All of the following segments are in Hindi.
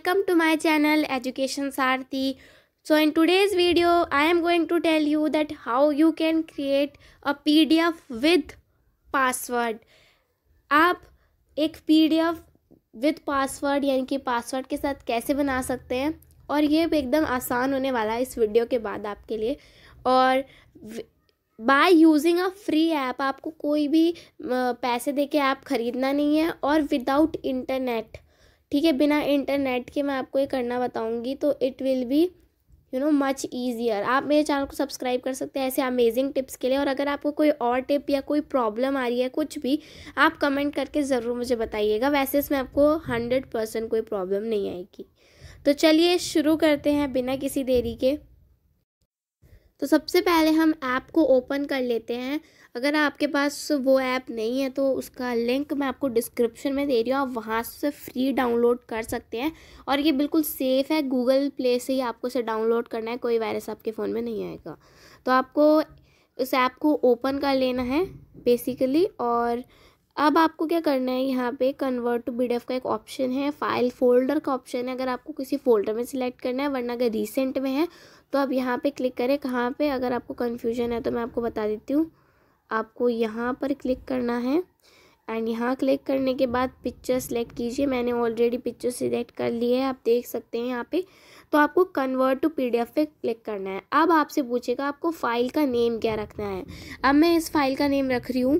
welcome to my channel education Sarathi so in today's video I am going to tell you that how you can create a P D F with password आप एक P D F with password यानी कि पासवर्ड के साथ कैसे बना सकते हैं और ये एकदम आसान होने वाला है इस वीडियो के बाद आपके लिए और by using a free app आपको कोई भी पैसे दे ऐप ख़रीदना नहीं है और विदाउट इंटरनेट ठीक है बिना इंटरनेट के मैं आपको ये करना बताऊँगी तो it will be you know much easier आप मेरे चैनल को सब्सक्राइब कर सकते हैं ऐसे अमेजिंग टिप्स के लिए और अगर आपको कोई और टिप या कोई प्रॉब्लम आ रही है कुछ भी आप कमेंट करके ज़रूर मुझे बताइएगा वैसे इसमें आपको हंड्रेड परसेंट कोई प्रॉब्लम नहीं आएगी तो चलिए शुरू करते हैं बिना किसी देरी के तो सबसे पहले हम ऐप को ओपन कर लेते हैं अगर आपके पास वो ऐप नहीं है तो उसका लिंक मैं आपको डिस्क्रिप्शन में दे रही हूँ आप वहाँ से फ्री डाउनलोड कर सकते हैं और ये बिल्कुल सेफ़ है गूगल प्ले से ही आपको इसे डाउनलोड करना है कोई वायरस आपके फ़ोन में नहीं आएगा तो आपको इस ऐप को ओपन कर लेना है बेसिकली और अब आपको क्या करना है यहाँ पे कन्वर्ट टू पीडीएफ का एक ऑप्शन है फाइल फोल्डर का ऑप्शन है अगर आपको किसी फोल्डर में सिलेक्ट करना है वरना अगर रिसेंट में है तो आप यहाँ पे क्लिक करें कहाँ पे अगर आपको कन्फ्यूजन है तो मैं आपको बता देती हूँ आपको यहाँ पर क्लिक करना है एंड यहाँ क्लिक करने के बाद पिक्चर सेलेक्ट कीजिए मैंने ऑलरेडी पिक्चर सिलेक्ट कर ली है आप देख सकते हैं यहाँ पे तो आपको कन्वर्ट टू पीडीएफ पे क्लिक करना है अब आपसे पूछेगा आपको फ़ाइल का नेम क्या रखना है अब मैं इस फाइल का नेम रख रही हूँ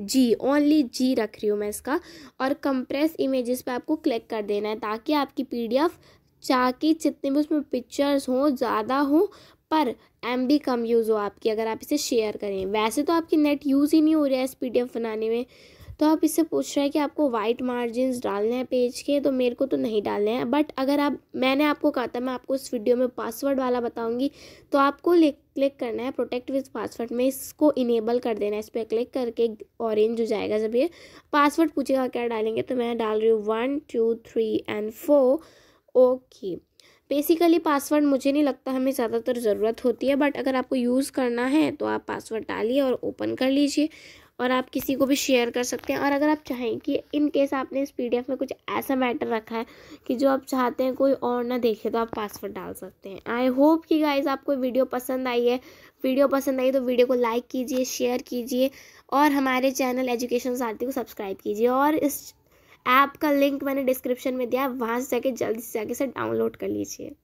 जी ओनली जी रख रही हूँ मैं इसका और कंप्रेस इमेजेस पे आपको क्लिक कर देना है ताकि आपकी पीडीएफ चाहे जितने भी उसमें पिक्चर्स हों ज़्यादा हो पर एम बी कम यूज़ हो आपकी अगर आप इसे शेयर करें वैसे तो आपकी नेट यूज़ ही नहीं हो रहा है इस पी डी एफ बनाने में तो आप इससे पूछ रहे हैं कि आपको वाइट मार्जिन डालने हैं पेज के तो मेरे को तो नहीं डालने हैं बट अगर आप मैंने आपको कहा था मैं आपको इस वीडियो में पासवर्ड वाला बताऊँगी तो आपको क्लिक करना है प्रोटेक्ट विथ पासवर्ड में इसको इनेबल कर देना है इस पर क्लिक करके ऑरेंज हो जाएगा जब ये पासवर्ड पूछेगा क्या डालेंगे तो मैं डाल रही हूँ one two three and four okay basically password मुझे नहीं लगता हमें ज़्यादातर ज़रूरत होती है बट अगर आपको यूज़ करना है तो आप पासवर्ड डालिए और ओपन कर लीजिए और आप किसी को भी शेयर कर सकते हैं और अगर आप चाहें कि इन केस आपने इस पीडीएफ में कुछ ऐसा मैटर रखा है कि जो आप चाहते हैं कोई और ना देखे तो आप पासवर्ड डाल सकते हैं आई होप कि गाइज आपको वीडियो पसंद आई है वीडियो पसंद आई तो वीडियो को लाइक कीजिए शेयर कीजिए और हमारे चैनल एजुकेशन साथी को सब्सक्राइब कीजिए और इस ऐप का लिंक मैंने डिस्क्रिप्शन में दिया वहाँ से जाके जल्दी से जाके से डाउनलोड कर लीजिए